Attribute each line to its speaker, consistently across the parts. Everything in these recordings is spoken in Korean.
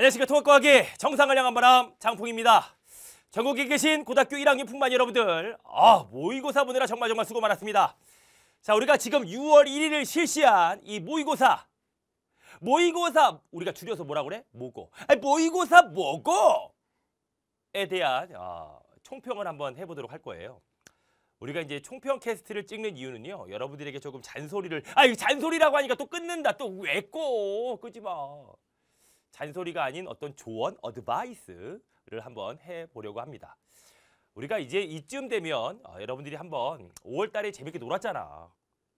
Speaker 1: 안녕하십니까 통합과학의 정상을 향한 바람 장풍입니다. 전국에 계신 고등학교 1학년 풍만 여러분들 아 모의고사 보느라 정말 정말 수고 많았습니다. 자 우리가 지금 6월 1일을 실시한 이 모의고사 모의고사 우리가 줄여서 뭐라 그래? 모고 아니, 모의고사 뭐고에 대한 어, 총평을 한번 해보도록 할 거예요. 우리가 이제 총평 캐스트를 찍는 이유는요. 여러분들에게 조금 잔소리를 아 이거 잔소리라고 하니까 또 끊는다 또왜꼬 끄지 마. 잔소리가 아닌 어떤 조언, 어드바이스를 한번 해보려고 합니다. 우리가 이제 이쯤 되면 어, 여러분들이 한번 5월 달에 재밌게 놀았잖아.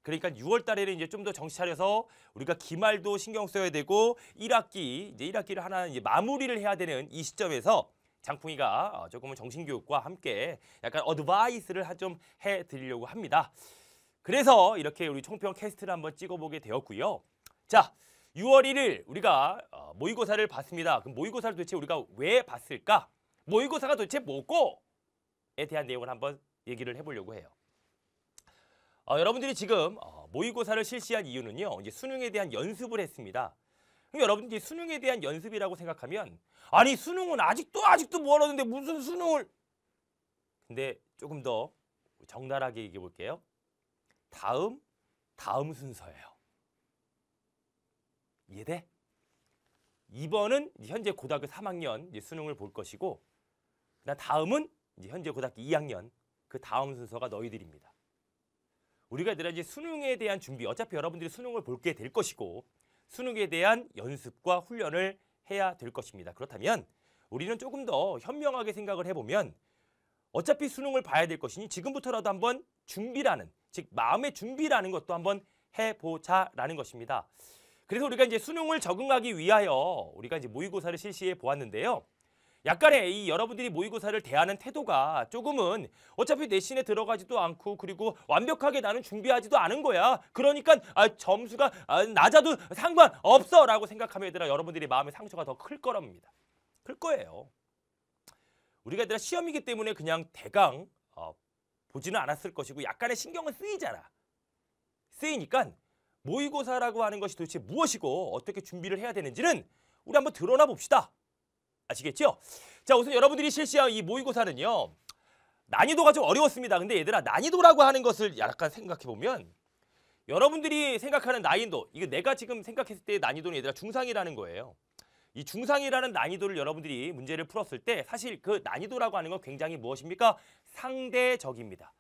Speaker 1: 그러니까 6월 달에는 이제 좀 더 정신 차려서 우리가 기말도 신경 써야 되고 1학기 이제 1학기를 하나 이제 마무리를 해야 되는 이 시점에서 장풍이가 어, 조금은 정신교육과 함께 약간 어드바이스를 좀 해드리려고 합니다. 그래서 이렇게 우리 총평 캐스트를 한번 찍어보게 되었고요. 자, 6월 1일 우리가 어, 모의고사를 봤습니다. 그럼 모의고사를 도대체 우리가 왜 봤을까? 모의고사가 도대체 뭐고?에 대한 내용을 한번 얘기를 해보려고 해요. 어, 여러분들이 지금 어, 모의고사를 실시한 이유는요. 이제 수능에 대한 연습을 했습니다. 여러분들이 수능에 대한 연습이라고 생각하면 아니 수능은 아직도 아직도 멀었는데 무슨 수능을 근데 조금 더 적나라하게 얘기해 볼게요. 다음 다음 순서예요. 이해돼? 2번은 현재 고등학교 3학년 수능을 볼 것이고 그다음 다음은 현재 고등학교 2학년 그 다음 순서가 너희들입니다. 우리가 얘들아 이제 수능에 대한 준비 어차피 여러분들이 수능을 볼 게 될 것이고 수능에 대한 연습과 훈련을 해야 될 것입니다. 그렇다면 우리는 조금 더 현명하게 생각을 해보면 어차피 수능을 봐야 될 것이니 지금부터라도 한번 준비라는 즉 마음의 준비라는 것도 한번 해보자라는 것입니다. 그래서 우리가 이제 수능을 적응하기 위하여 우리가 이제 모의고사를 실시해 보았는데요. 약간의 이 여러분들이 모의고사를 대하는 태도가 조금은 어차피 내신에 들어가지도 않고 그리고 완벽하게 나는 준비하지도 않은 거야. 그러니까 아, 점수가 아, 낮아도 상관없어 라고 생각하면 얘들아 여러분들이 마음의 상처가 더 클 거랍니다. 클 거예요. 우리가 얘들아 시험이기 때문에 그냥 대강 어, 보지는 않았을 것이고 약간의 신경은 쓰이잖아. 쓰이니까 모의고사라고 하는 것이 도대체 무엇이고 어떻게 준비를 해야 되는지는 우리 한번 드러나 봅시다. 아시겠죠? 자, 우선 여러분들이 실시한 이 모의고사는요. 난이도가 좀 어려웠습니다. 근데 얘들아 난이도라고 하는 것을 약간 생각해보면 여러분들이 생각하는 난이도, 이거 내가 지금 생각했을 때의 난이도는 얘들아 중상이라는 거예요. 이 중상이라는 난이도를 여러분들이 문제를 풀었을 때 사실 그 난이도라고 하는 건 굉장히 무엇입니까? 상대적입니다.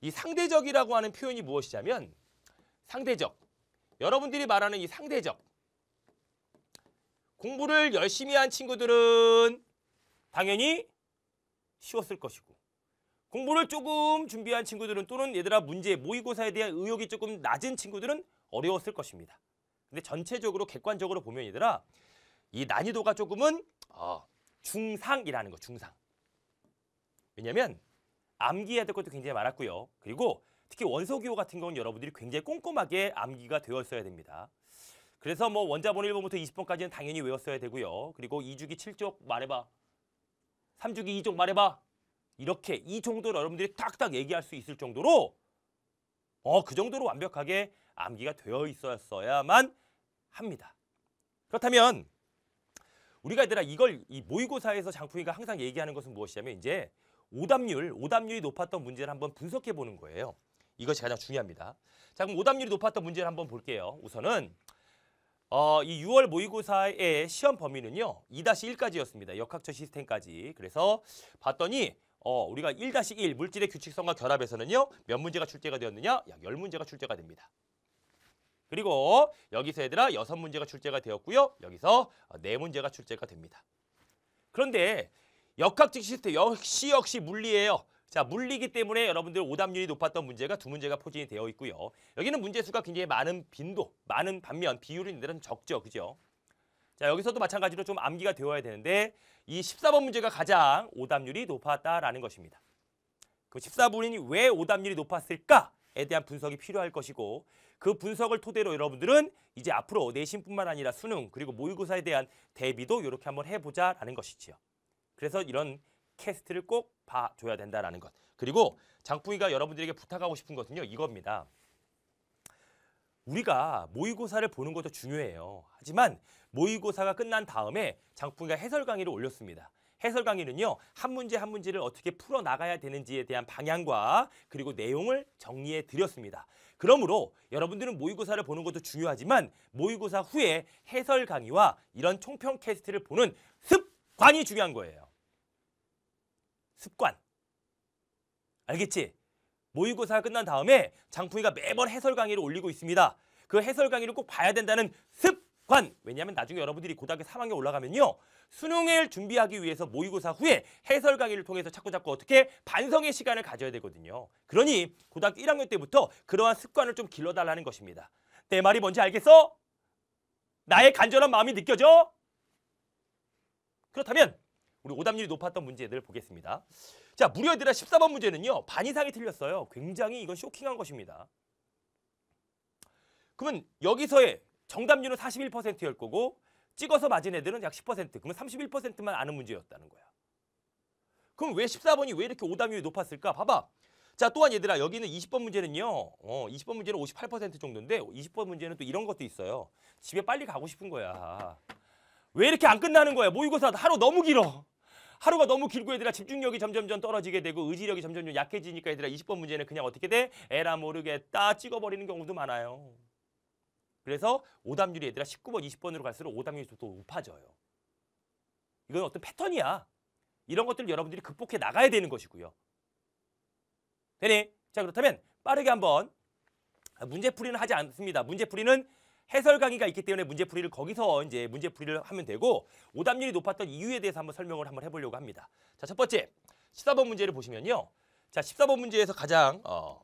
Speaker 1: 이 상대적이라고 하는 표현이 무엇이냐면 상대적, 여러분들이 말하는 이 상대적 공부를 열심히 한 친구들은 당연히 쉬웠을 것이고 공부를 조금 준비한 친구들은 또는 얘들아 문제 모의고사에 대한 의욕이 조금 낮은 친구들은 어려웠을 것입니다. 근데 전체적으로 객관적으로 보면 얘들아 이 난이도가 조금은 어, 중상이라는 거 중상. 왜냐면 암기해야 될 것도 굉장히 많았고요. 그리고 특히 원소기호 같은 경우는 여러분들이 굉장히 꼼꼼하게 암기가 되었어야 됩니다. 그래서 뭐 원자번호 1번부터 20번까지는 당연히 외웠어야 되고요. 그리고 2주기 7쪽 말해봐. 3주기 2쪽 말해봐. 이렇게 이 정도로 여러분들이 딱딱 얘기할 수 있을 정도로 어, 그 정도로 완벽하게 암기가 되어 있었어야만 합니다. 그렇다면 우리가 얘들아 이걸 이 모의고사에서 장풍이가 항상 얘기하는 것은 무엇이냐면 이제 오답률, 오답률이 높았던 문제를 한번 분석해 보는 거예요. 이것이 가장 중요합니다. 자, 그럼 오답률이 높았던 문제를 한번 볼게요. 우선은 어, 이 6월 모의고사의 시험 범위는요. 2-1까지였습니다. 역학적 시스템까지. 그래서 봤더니 어, 우리가 1-1 물질의 규칙성과 결합에서는요. 몇 문제가 출제가 되었느냐? 약 10문제가 출제가 됩니다. 그리고 여기서 얘들아 여섯 문제가 출제가 되었고요. 여기서 어, 네 문제가 출제가 됩니다. 그런데 역학적 시스템 역시 역시 물리예요. 자, 물리기 때문에 여러분들 오답률이 높았던 문제가 두 문제가 포진이 되어 있고요. 여기는 문제수가 굉장히 많은 빈도, 많은 반면 비율인들는 적죠. 그죠? 자, 여기서도 마찬가지로 좀 암기가 되어야 되는데 이 14번 문제가 가장 오답률이 높았다라는 것입니다. 그 14번이 왜 오답률이 높았을까에 대한 분석이 필요할 것이고 그 분석을 토대로 여러분들은 이제 앞으로 내신뿐만 아니라 수능 그리고 모의고사에 대한 대비도 이렇게 한번 해보자라는 것이지요. 그래서 이런 캐스트를꼭 봐줘야 된다라는 것. 그리고 장풍이가 여러분들에게 부탁하고 싶은 것은요 이겁니다. 우리가 모의고사를 보는 것도 중요해요. 하지만 모의고사가 끝난 다음에 장풍이가 해설 강의를 올렸습니다. 해설 강의는요 한 문제 한 문제를 어떻게 풀어 나가야 되는지에 대한 방향과 그리고 내용을 정리해 드렸습니다. 그러므로 여러분들은 모의고사를 보는 것도 중요하지만 모의고사 후에 해설 강의와 이런 총평 캐스트를 보는 습관이 중요한 거예요. 습관. 알겠지? 모의고사가 끝난 다음에 장풍이가 매번 해설 강의를 올리고 있습니다. 그 해설 강의를 꼭 봐야 된다는 습관! 왜냐하면 나중에 여러분들이 고등학교 3학년 올라가면요. 수능을 준비하기 위해서 모의고사 후에 해설 강의를 통해서 자꾸자꾸 어떻게 반성의 시간을 가져야 되거든요. 그러니 고등학교 1학년 때부터 그러한 습관을 좀 길러달라는 것입니다. 내 말이 뭔지 알겠어? 나의 간절한 마음이 느껴져? 그렇다면 우리 오답률이 높았던 문제들 보겠습니다. 자, 무려 얘들아 14번 문제는요. 반 이상이 틀렸어요. 굉장히 이건 쇼킹한 것입니다. 그러면 여기서의 정답률은 41%일 거고 찍어서 맞은 애들은 약10% 그러면 31%만 아는 문제였다는 거야. 그럼 왜 14번이 왜 이렇게 오답률이 높았을까? 봐봐. 자, 또한 얘들아 여기는 20번 문제는요. 어, 20번 문제는 58% 정도인데 20번 문제는 또 이런 것도 있어요. 집에 빨리 가고 싶은 거야. 왜 이렇게 안 끝나는 거야? 모의고사 하루 너무 길어. 하루가 너무 길고 얘들아 집중력이 점점점 떨어지게 되고 의지력이 점점점 약해지니까 얘들아 20번 문제는 그냥 어떻게 돼? 에라 모르겠다 찍어버리는 경우도 많아요. 그래서 오답률이 얘들아 19번, 20번으로 갈수록 오답률이 더 높아져요. 이건 어떤 패턴이야. 이런 것들을 여러분들이 극복해 나가야 되는 것이고요. 되니? 자 그렇다면 빠르게 한번 문제풀이는 하지 않습니다. 문제풀이는 해설 강의가 있기 때문에 문제풀이를 거기서 이제 문제풀이를 하면 되고 오답률이 높았던 이유에 대해서 한번 설명을 한번 해보려고 합니다. 자, 첫 번째 14번 문제를 보시면요. 자, 14번 문제에서 가장 어,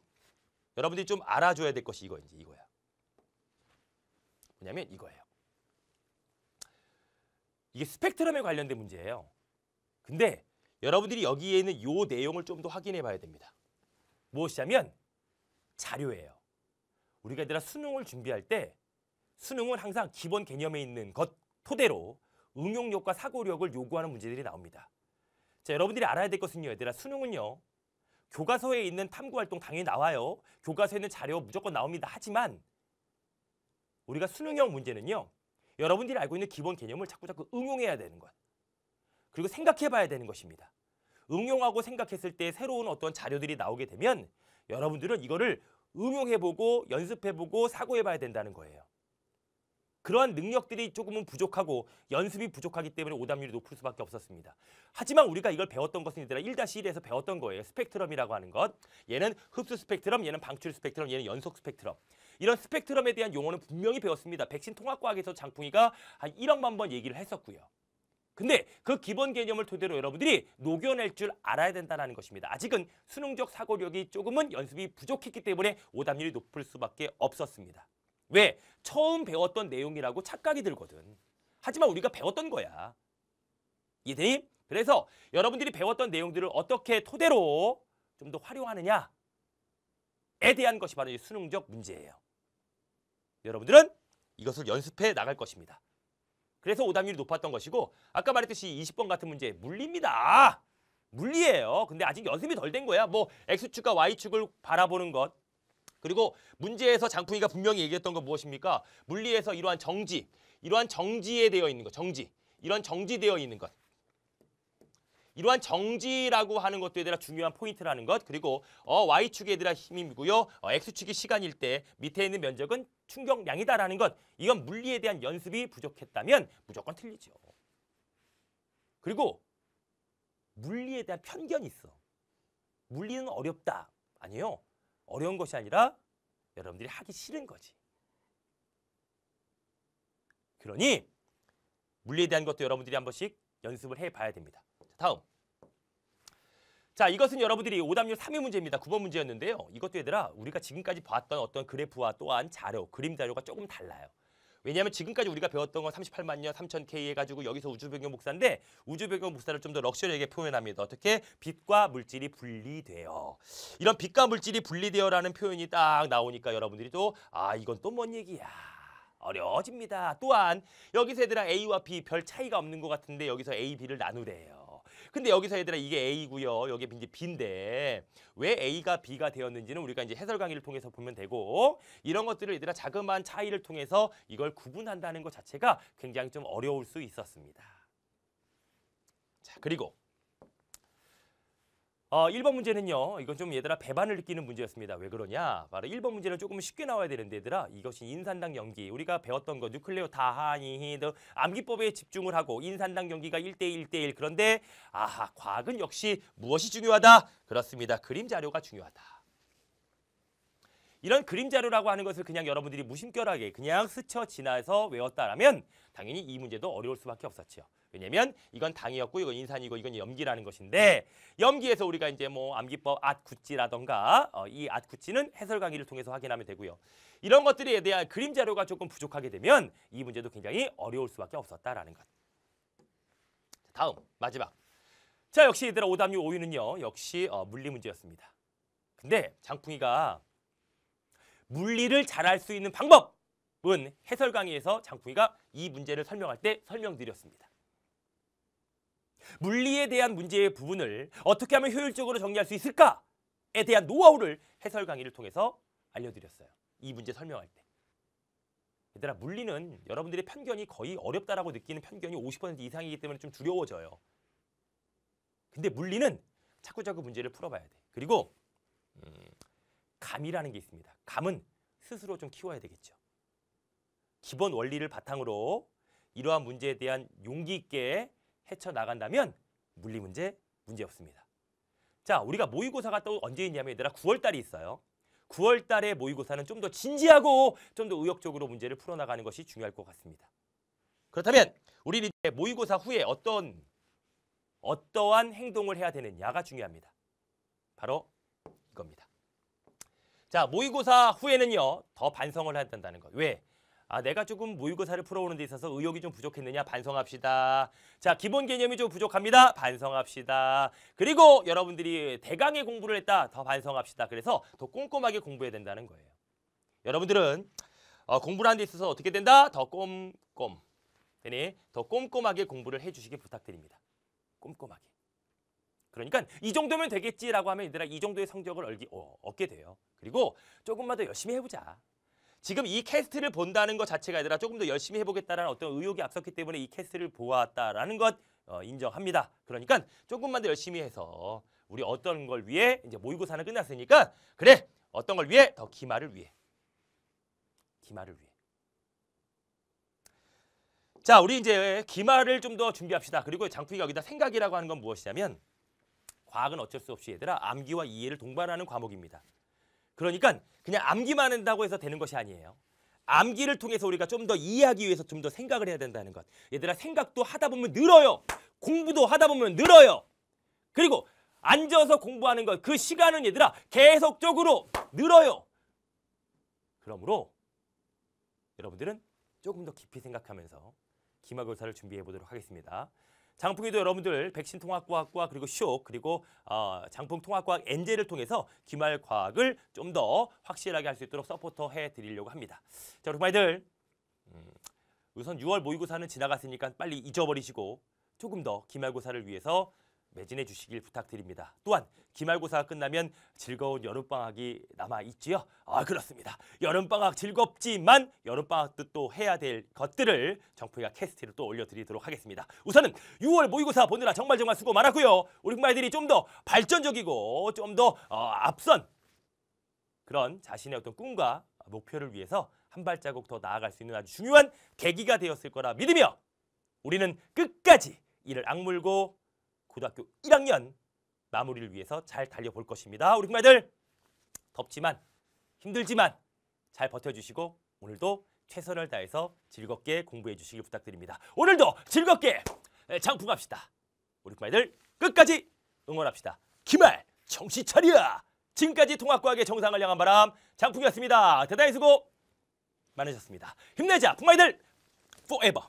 Speaker 1: 여러분들이 좀 알아줘야 될 것이 이거 이제 이거야. 뭐냐면 이거예요. 이게 스펙트럼에 관련된 문제예요. 근데 여러분들이 여기에 있는 요 내용을 좀 더 확인해 봐야 됩니다. 무엇이냐면 자료예요. 우리가 얘들 수능을 준비할 때 수능은 항상 기본 개념에 있는 것 토대로 응용력과 사고력을 요구하는 문제들이 나옵니다. 자, 여러분들이 알아야 될 것은요, 얘들아. 수능은요. 교과서에 있는 탐구활동 당연히 나와요. 교과서에 있는 자료 무조건 나옵니다. 하지만 우리가 수능형 문제는요. 여러분들이 알고 있는 기본 개념을 자꾸자꾸 응용해야 되는 것. 그리고 생각해봐야 되는 것입니다. 응용하고 생각했을 때 새로운 어떤 자료들이 나오게 되면 여러분들은 이거를 응용해보고 연습해보고 사고해봐야 된다는 거예요. 그러한 능력들이 조금은 부족하고 연습이 부족하기 때문에 오답률이 높을 수밖에 없었습니다. 하지만 우리가 이걸 배웠던 것은 얘들아 1-1에서 배웠던 거예요. 스펙트럼이라고 하는 것. 얘는 흡수 스펙트럼, 얘는 방출 스펙트럼, 얘는 연속 스펙트럼. 이런 스펙트럼에 대한 용어는 분명히 배웠습니다. 백신 통합과학에서 장풍이가 한 1억만 번 얘기를 했었고요. 근데 그 기본 개념을 토대로 여러분들이 녹여낼 줄 알아야 된다는 것입니다. 아직은 수능적 사고력이 조금은 연습이 부족했기 때문에 오답률이 높을 수밖에 없었습니다. 왜? 처음 배웠던 내용이라고 착각이 들거든. 하지만 우리가 배웠던 거야. 이해되니? 그래서 여러분들이 배웠던 내용들을 어떻게 토대로 좀 더 활용하느냐에 대한 것이 바로 이 수능적 문제예요. 여러분들은 이것을 연습해 나갈 것입니다. 그래서 오답률이 높았던 것이고 아까 말했듯이 20번 같은 문제 물립니다 물리예요. 근데 아직 연습이 덜 된 거야. 뭐 X축과 Y축을 바라보는 것 그리고 문제에서 장풍이가 분명히 얘기했던 건 무엇입니까? 물리에서 이러한 정지, 이러한 정지에 되어 있는 것, 정지, 이런 정지되어 있는 것. 이러한 정지라고 하는 것도에 대한 중요한 포인트라는 것 그리고 어, Y축에 대한 힘이고요 어, X축이 시간일 때 밑에 있는 면적은 충격량이다라는 것 이건 물리에 대한 연습이 부족했다면 무조건 틀리죠 그리고 물리에 대한 편견이 있어 물리는 어렵다 아니에요 어려운 것이 아니라 여러분들이 하기 싫은 거지. 그러니 물리에 대한 것도 여러분들이 한 번씩 연습을 해봐야 됩니다. 다음. 자, 이것은 여러분들이 오답률 3의 문제입니다. 9번 문제였는데요. 이것도 얘들아 우리가 지금까지 봤던 어떤 그래프와 또한 자료, 그림 자료가 조금 달라요. 왜냐하면 지금까지 우리가 배웠던 건 38만 년 3000K 해가지고 여기서 우주변경 복사인데 우주변경 복사를 좀 더 럭셔리하게 표현합니다. 어떻게? 빛과 물질이 분리되어 이런 빛과 물질이 분리되어라는 표현이 딱 나오니까 여러분들이 또 아 이건 또 뭔 얘기야. 어려워집니다. 또한 여기서 얘들아 A와 B 별 차이가 없는 것 같은데 여기서 A, B를 나누래요. 근데 여기서 얘들아 이게 A고요. 여기 이제 B인데 왜 A가 B가 되었는지는 우리가 이제 해설 강의를 통해서 보면 되고 이런 것들을 얘들아 자그마한 차이를 통해서 이걸 구분한다는 것 자체가 굉장히 좀 어려울 수 있었습니다. 자, 그리고 어, 1번 문제는요. 이건 좀 얘들아 배반을 느끼는 문제였습니다. 왜 그러냐? 바로 1번 문제는 조금 쉽게 나와야 되는데 얘들아 이것이 인산당 연기. 우리가 배웠던 거뉴클레오 다하니 암기법에 집중을 하고 인산당 연기가 1대1 대1 그런데 아하 과학은 역시 무엇이 중요하다? 그렇습니다. 그림 자료가 중요하다. 이런 그림자료라고 하는 것을 그냥 여러분들이 무심결하게 그냥 스쳐 지나서 외웠다라면 당연히 이 문제도 어려울 수밖에 없었죠 왜냐면 이건 당이었고 이건 인산이고 이건 염기라는 것인데 염기에서 우리가 이제 뭐 암기법 앗구찌라던가 어, 이 앗구찌는 해설 강의를 통해서 확인하면 되고요. 이런 것들에 대한 그림 자료가 조금 부족하게 되면 이 문제도 굉장히 어려울 수밖에 없었다라는 것. 다음 마지막. 자 역시 얘들아 오답류 오위는요 역시 어, 물리 문제였습니다. 근데 장풍이가 물리를 잘할 수 있는 방법은 해설 강의에서 장풍이가 이 문제를 설명할 때 설명드렸습니다. 물리에 대한 문제의 부분을 어떻게 하면 효율적으로 정리할 수 있을까에 대한 노하우를 해설 강의를 통해서 알려드렸어요. 이 문제 설명할 때. 얘들아 물리는 여러분들의 편견이 거의 어렵다라고 느끼는 편견이 50% 이상이기 때문에 좀 두려워져요. 근데 물리는 자꾸자꾸 문제를 풀어봐야 돼. 그리고 음, 감이라는 게 있습니다. 감은 스스로 좀 키워야 되겠죠. 기본 원리를 바탕으로 이러한 문제에 대한 용기 있게 헤쳐나간다면 물리 문제 문제 없습니다. 자, 우리가 모의고사가 또 언제 있냐면 얘들아 9월 달이 있어요. 9월 달에 모의고사는 좀 더 진지하고 좀 더 의욕적으로 문제를 풀어나가는 것이 중요할 것 같습니다. 그렇다면 우리는 이제 모의고사 후에 어떤 어떠한 행동을 해야 되느냐가 중요합니다. 바로 이겁니다. 자, 모의고사 후에는요. 더 반성을 해야 된다는 것. 왜? 아, 내가 조금 모의고사를 풀어오는 데 있어서 의욕이 좀 부족했느냐? 반성합시다. 자, 기본 개념이 좀 부족합니다. 반성합시다. 그리고 여러분들이 대강의 공부를 했다. 더 반성합시다. 그래서 더 꼼꼼하게 공부해야 된다는 거예요. 여러분들은 어, 공부를 하는 데 있어서 어떻게 된다? 더 꼼꼼. 되니 더 꼼꼼하게 공부를 해주시기 부탁드립니다. 꼼꼼하게. 그러니까 이 정도면 되겠지라고 하면 얘들아 이 정도의 성적을 얻기, 어, 얻게 돼요. 그리고 조금만 더 열심히 해보자. 지금 이 캐스트를 본다는 것 자체가 얘들아 조금 더 열심히 해보겠다는 어떤 의욕이 앞섰기 때문에 이 캐스트를 보았다라는 것 어, 인정합니다. 그러니까 조금만 더 열심히 해서 우리 어떤 걸 위해 이제 모의고사는 끝났으니까 그래 어떤 걸 위해 더 기말을 위해 기말을 위해 자 우리 이제 기말을 좀 더 준비합시다. 그리고 장풍이가 여기다 생각이라고 하는 건 무엇이냐면 과학은 어쩔 수 없이 얘들아 암기와 이해를 동반하는 과목입니다. 그러니까 그냥 암기만 한다고 해서 되는 것이 아니에요. 암기를 통해서 우리가 좀 더 이해하기 위해서 좀 더 생각을 해야 된다는 것. 얘들아 생각도 하다 보면 늘어요. 공부도 하다 보면 늘어요. 그리고 앉아서 공부하는 것 그 시간은 얘들아 계속적으로 늘어요. 그러므로 여러분들은 조금 더 깊이 생각하면서 기말고사를 준비해 보도록 하겠습니다. 장풍이도 여러분들 백신 통합과학과 그리고 쇼 그리고 어, 장풍 통합과학 엔젤을 통해서 기말 과학을 좀 더 확실하게 할 수 있도록 서포터해 드리려고 합니다. 자, 여러 많이들 음, 우선 6월 모의고사는 지나갔으니까 빨리 잊어버리시고 조금 더 기말고사를 위해서 매진해 주시길 부탁드립니다. 또한 기말고사가 끝나면 즐거운 여름방학이 남아있지요? 아 그렇습니다. 여름방학 즐겁지만 여름방학도 또 해야 될 것들을 정프이가 캐스트로 또 올려드리도록 하겠습니다. 우선은 6월 모의고사 보느라 정말 정말 수고 많았고요. 우리 말들이 좀 더 발전적이고 좀더 어, 앞선 그런 자신의 어떤 꿈과 목표를 위해서 한 발자국 더 나아갈 수 있는 아주 중요한 계기가 되었을 거라 믿으며 우리는 끝까지 이를 악물고 고등학교 1학년 마무리를 위해서 잘 달려볼 것입니다. 우리 정말들 덥지만 힘들지만 잘 버텨주시고 오늘도 최선을 다해서 즐겁게 공부해 주시길 부탁드립니다. 오늘도 즐겁게 장풍합시다. 우리 정말들 끝까지 응원합시다. 기말 정시처리라 지금까지 통합과학의 정상을 향한 바람 장풍이었습니다. 대단히 수고 많으셨습니다. 힘내자 풍마이들 포에버.